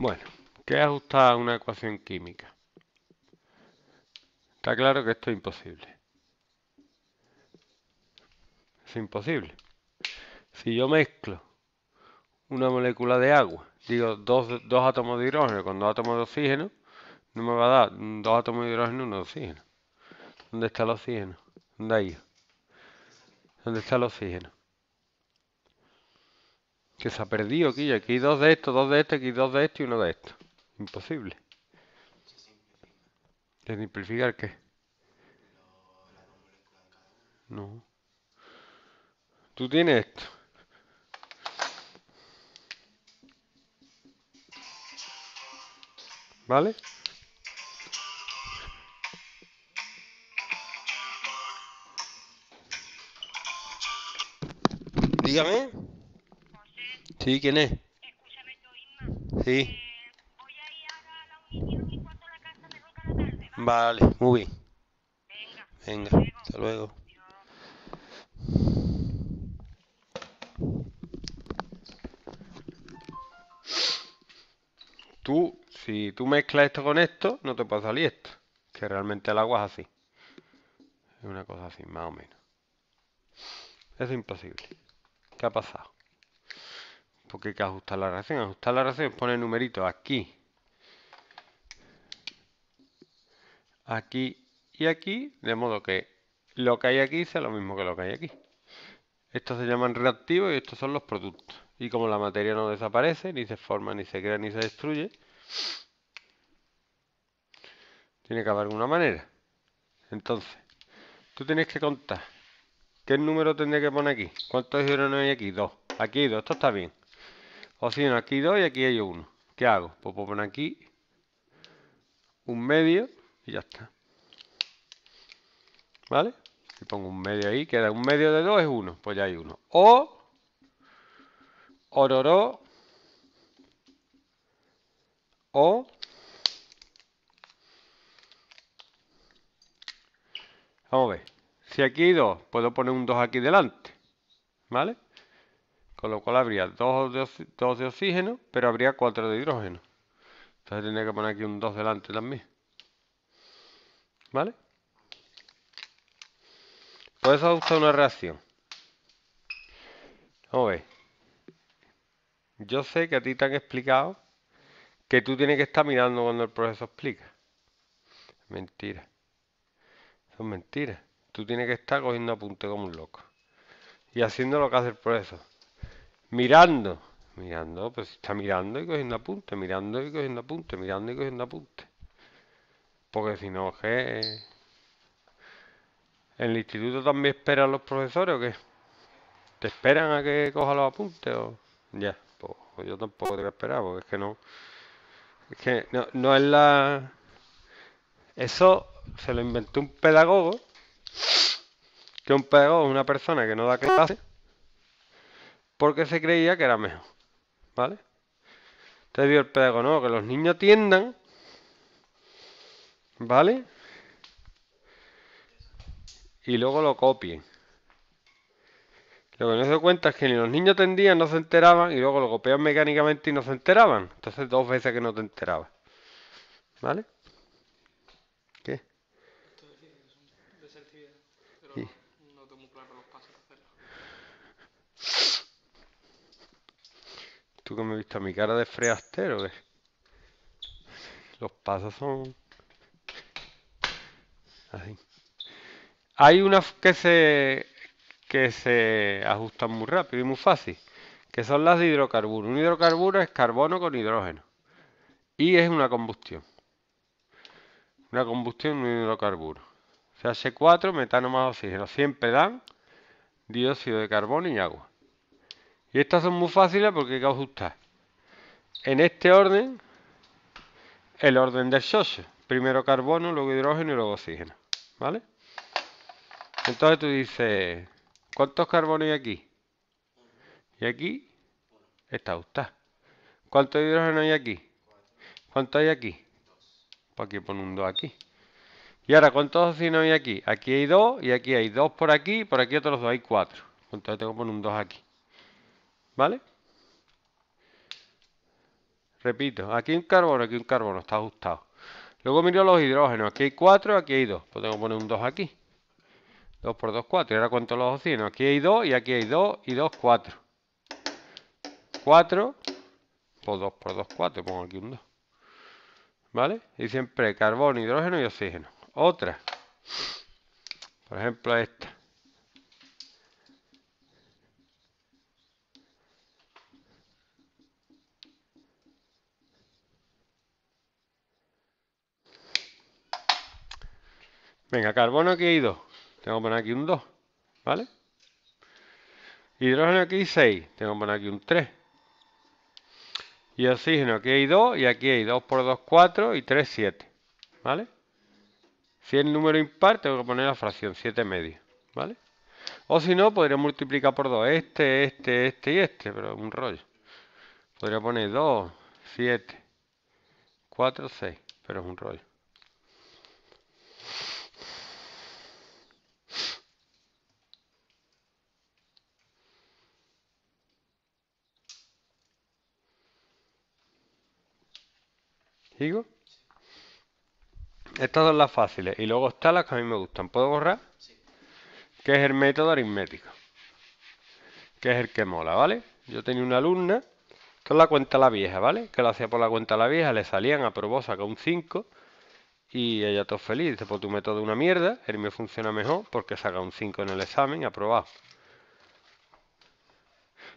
Bueno, ¿qué es ajustar una ecuación química? Está claro que esto es imposible. Es imposible. Si yo mezclo una molécula de agua, digo dos, átomos de hidrógeno con dos átomos de oxígeno, no me va a dar dos átomos de hidrógeno y uno de oxígeno. ¿Dónde está el oxígeno? ¿Dónde hay? ¿Dónde está el oxígeno? Que se ha perdido, aquí. Aquí dos de estos, dos de este, aquí dos de este y uno de estos. Imposible. ¿De simplificar qué? No. Tú tienes esto. ¿Vale? Dígame. Sí, ¿quién es? Escúchame yo, Inma. Sí. Eh, voy a ir a la unión y cuando la casa, me toca la tarde, Vale, muy bien. Venga. Venga, hasta luego. Tú, si tú mezclas esto con esto, no te puede salir esto. Que realmente el agua es así. Es una cosa así, más o menos. Es imposible. ¿Qué ha pasado? Porque hay que ajustar la reacción? Ajustar la ración pone numeritos aquí. Aquí y aquí. De modo que lo que hay aquí sea lo mismo que lo que hay aquí. Estos se llaman reactivos y estos son los productos. Y como la materia no desaparece, ni se forma, ni se crea, ni se destruye, tiene que haber alguna manera. Entonces, tú tienes que contar. ¿Qué número tendría que poner aquí? ¿Cuántos hidrones hay aquí? Dos. Aquí hay dos. Esto está bien. O no, aquí dos y aquí hay uno. ¿Qué hago? Pues puedo poner aquí un medio y ya está. ¿Vale? Si pongo un medio ahí, queda un medio de dos es uno. Pues ya hay uno. O, ororó, o, vamos a ver. Si aquí hay dos, puedo poner un dos aquí delante. ¿Vale? Con lo cual habría 2 de, de oxígeno, pero habría 4 de hidrógeno. Entonces tendría que poner aquí un 2 delante también. ¿Vale? Por pues eso gustado una reacción. Vamos a ver. Yo sé que a ti te han explicado que tú tienes que estar mirando cuando el proceso explica. Mentira. Son mentiras. Tú tienes que estar cogiendo apuntes como un loco. Y haciendo lo que hace el proceso mirando, mirando, pues está mirando y cogiendo apuntes, mirando y cogiendo apuntes, mirando y cogiendo apunte. Porque si no, ¿qué? ¿El instituto también esperan los profesores o qué? ¿Te esperan a que coja los apuntes o...? Ya, pues, pues yo tampoco te voy a esperar porque es que no... Es que no, es la... Eso se lo inventó un pedagogo, que un pedagogo es una persona que no da pase porque se creía que era mejor. ¿Vale? Entonces dio el pedagogo, que los niños tiendan. ¿Vale? Y luego lo copien. Lo que no se cuenta es que ni los niños tendían, no se enteraban, y luego lo copiaban mecánicamente y no se enteraban. Entonces dos veces que no te enterabas. ¿Vale? ¿Tú que me visto a mi cara de freastero? Los pasos son... Así. Hay unas que se, que se ajustan muy rápido y muy fácil, que son las de hidrocarburo. Un hidrocarburo es carbono con hidrógeno y es una combustión. Una combustión de un hidrocarburo. CH4, metano más oxígeno. Siempre dan dióxido de carbono y agua. Y estas son muy fáciles porque hay que ajustar. En este orden, el orden del socio. Primero carbono, luego hidrógeno y luego oxígeno. ¿Vale? Entonces tú dices, ¿cuántos carbonos hay aquí? Y aquí está usted. ¿Cuántos hidrógenos hay aquí? ¿Cuántos hay aquí? Pues aquí pone un 2 aquí. Y ahora, ¿cuántos oxígenos hay aquí? Aquí hay 2 y aquí hay 2 por aquí, Y por aquí otros 2 hay 4. Entonces tengo que poner un 2 aquí. ¿Vale? Repito, aquí un carbono, aquí un carbono, está ajustado. Luego miro los hidrógenos, aquí hay 4, aquí hay 2. Pues tengo que poner un 2 aquí. 2 por 2, 4. Y ahora cuento los oxígenos. Aquí hay 2 y aquí hay 2 y 2, 4. 4 por 2 por 2, 4. Pongo aquí un 2. ¿Vale? Y siempre carbono, hidrógeno y oxígeno. Otra. Por ejemplo, esta. Venga, carbono aquí hay 2. Tengo que poner aquí un 2, ¿vale? Hidrógeno aquí hay 6. Tengo que poner aquí un 3. Y oxígeno aquí hay 2 y aquí hay 2 por 2, 4 y 3, 7. ¿Vale? Si es número impar, tengo que poner la fracción 7 medio. ¿Vale? O si no, podría multiplicar por 2 este, este, este y este, pero es un rollo. Podría poner 2, 7, 4, 6, pero es un rollo. Estas son las fáciles. Y luego están las que a mí me gustan. ¿Puedo borrar? Sí. Que es el método aritmético. Que es el que mola, ¿vale? Yo tenía una alumna. que es la cuenta la vieja, ¿vale? Que lo hacía por la cuenta la vieja. Le salían aprobó, saca un 5. Y ella todo feliz. Dice, pues tu método de una mierda. El mío funciona mejor porque saca un 5 en el examen. Y Aprobado.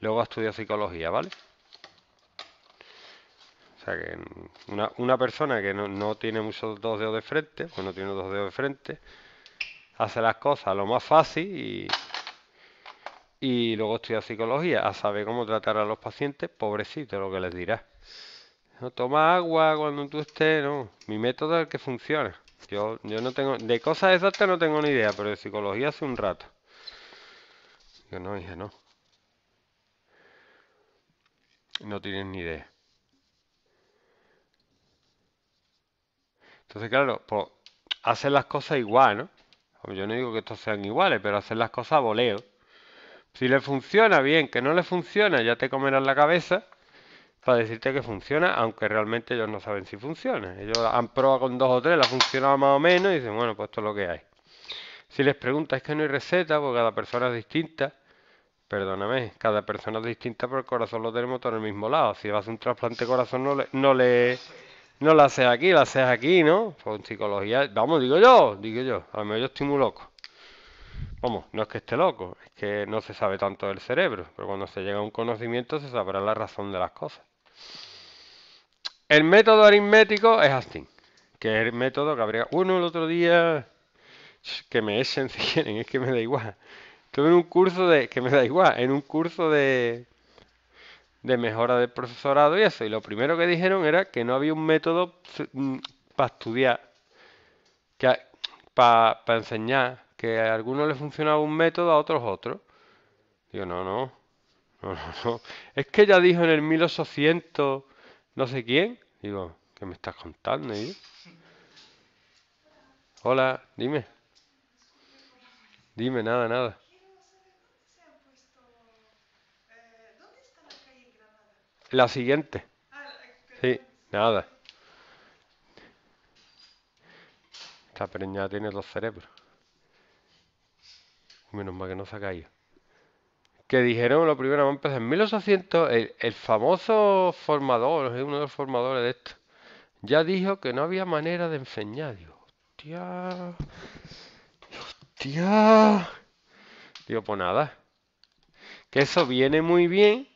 Luego estudió psicología, ¿vale? O sea que una, persona que no, tiene muchos dos dedos de frente, pues no tiene dos dedos de frente, hace las cosas lo más fácil y, luego estudia psicología, a saber cómo tratar a los pacientes, pobrecito lo que les dirá. No toma agua cuando tú estés, no. Mi método es el que funciona. Yo, yo no tengo, de cosas exactas no tengo ni idea, pero de psicología hace un rato. Yo no, dije no. No tienes ni idea. Entonces, claro, pues hacer las cosas igual, ¿no? Yo no digo que estos sean iguales, pero hacer las cosas a voleo. Si le funciona, bien, que no le funciona, ya te comerán la cabeza para decirte que funciona, aunque realmente ellos no saben si funciona. Ellos han probado con dos o tres, la funcionado más o menos y dicen, bueno, pues esto es lo que hay. Si les preguntas, es que no hay receta, porque cada persona es distinta. Perdóname, cada persona es distinta, porque el corazón lo tenemos todo en el mismo lado. Si vas a un trasplante de corazón, no no le no la sé aquí, la haces aquí, ¿no? Con psicología, vamos, digo yo, digo yo, a lo mejor yo estoy muy loco. Vamos, no es que esté loco, es que no se sabe tanto del cerebro, pero cuando se llega a un conocimiento se sabrá la razón de las cosas. El método aritmético es así, que es el método que habría... Uno el otro día, que me echen si quieren, es que me da igual. Estuve en un curso de... que me da igual, en un curso de de mejora del profesorado y eso. Y lo primero que dijeron era que no había un método mm, para estudiar, que, para, enseñar, que a algunos les funcionaba un método, a otros otro. Digo, no, no, no, no, Es que ya dijo en el 1800 no sé quién. Digo, ¿qué me estás contando? ahí? Hola, dime. Dime, nada, nada. La siguiente. Sí, nada. Esta preñada tiene dos cerebros. Menos mal que no se ha caído. Que dijeron lo primero, vamos a en 1800. El, famoso formador, uno de los formadores de esto, ya dijo que no había manera de enseñar. Digo, hostia. Hostia. Digo, pues nada. Que eso viene muy bien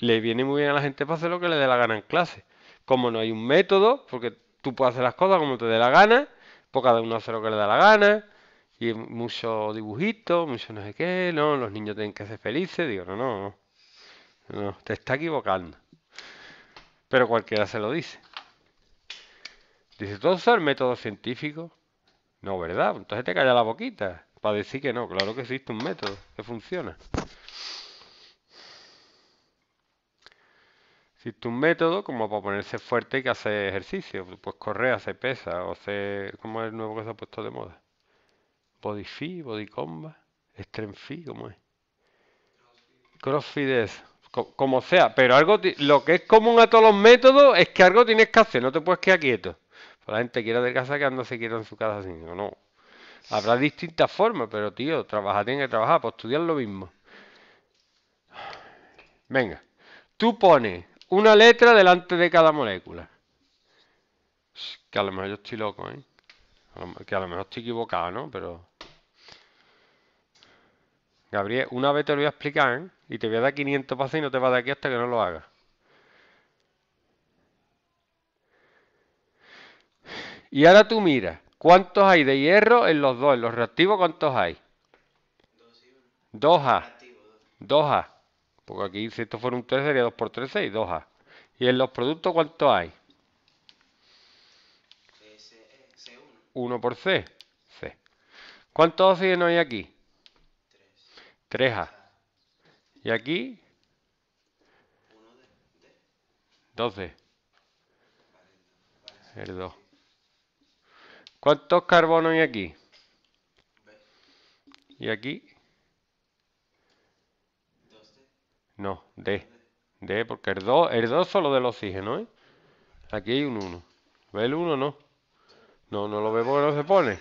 le viene muy bien a la gente para hacer lo que le dé la gana en clase. Como no hay un método, porque tú puedes hacer las cosas como te dé la gana, pues cada uno hace lo que le da la gana, y muchos dibujitos, mucho no sé qué, no, los niños tienen que ser felices, digo, no, no, no, te está equivocando. Pero cualquiera se lo dice. Dice, ¿todo eso el método científico? No, ¿verdad? Entonces te calla la boquita para decir que no, claro que existe un método que funciona. Existe un método como para ponerse fuerte que hace ejercicio. Pues corre hace pesa, o hace. ¿Cómo es el nuevo que se ha puesto de moda? Body fit, body ¿cómo es? Crossfit como sea, pero algo lo que es común a todos los métodos es que algo tienes que hacer, no te puedes quedar quieto. Pues la gente quiere de casa que se quiera en su casa así, no. Habrá distintas formas, pero tío, trabajar tiene que trabajar, pues estudiar lo mismo. Venga, tú pones una letra delante de cada molécula. Que a lo mejor yo estoy loco, ¿eh? Que a lo mejor estoy equivocado, ¿no? Pero... Gabriel, una vez te lo voy a explicar, ¿eh? Y te voy a dar 500 pasos y no te vas de aquí hasta que no lo hagas. Y ahora tú miras, ¿cuántos hay de hierro en los dos? En los reactivos, ¿cuántos hay? 2A. 2A. Porque aquí, si esto fuera un 3, sería 2 por 3, 6, 2A. ¿Y en los productos ¿cuántos hay? C 1 por C. C. ¿Cuántos oxígenos hay aquí? 3A. ¿Y aquí? 12. El 2. ¿Cuántos carbonos hay aquí? ¿Y aquí? No, D. D, porque el 2, el 2 solo del oxígeno, ¿eh? Aquí hay un 1. ¿Ve el 1 no? No, no lo ve porque no se pone.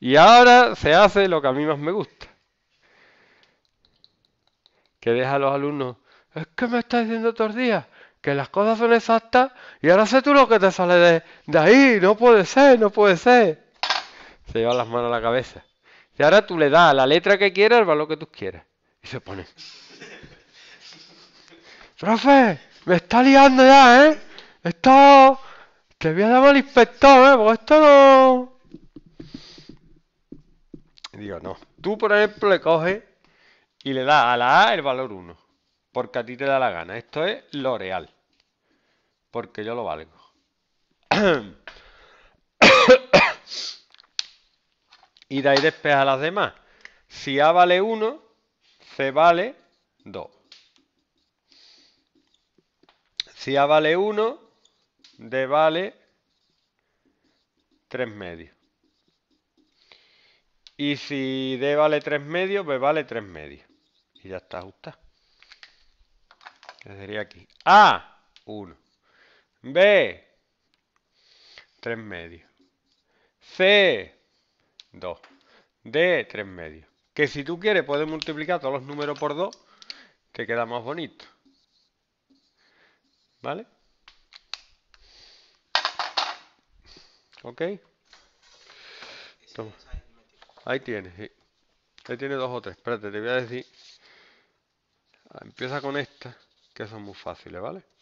Y ahora se hace lo que a mí más me gusta. Que deja a los alumnos. Es que me está diciendo todos los días que las cosas son exactas y ahora sé tú lo que te sale de, ahí. No puede ser, no puede ser. Se lleva las manos a la cabeza. Y ahora tú le das la letra que quieras el valor que tú quieras se pone. ¡Profe! ¡Me está liando ya, eh! ¡Esto! ¡Te voy a dar al inspector, eh! Porque esto no. digo, no. Tú, por ejemplo, le coges y le das a la A el valor 1. Porque a ti te da la gana. Esto es lo real Porque yo lo valgo. y de ahí despeja a las demás. Si A vale 1, C vale 2. Si A vale 1, D vale 3 medios. Y si D vale 3 medios, B vale 3 medios. Y ya está ajustado. Que sería aquí. A, 1. B, 3 medios. C, 2. D, 3 medios. Que si tú quieres puedes multiplicar todos los números por 2, te queda más bonito. ¿Vale? ¿Ok? Ahí tienes, sí. Ahí tienes dos o tres. Espérate, te voy a decir. Empieza con estas, que son muy fáciles, ¿vale?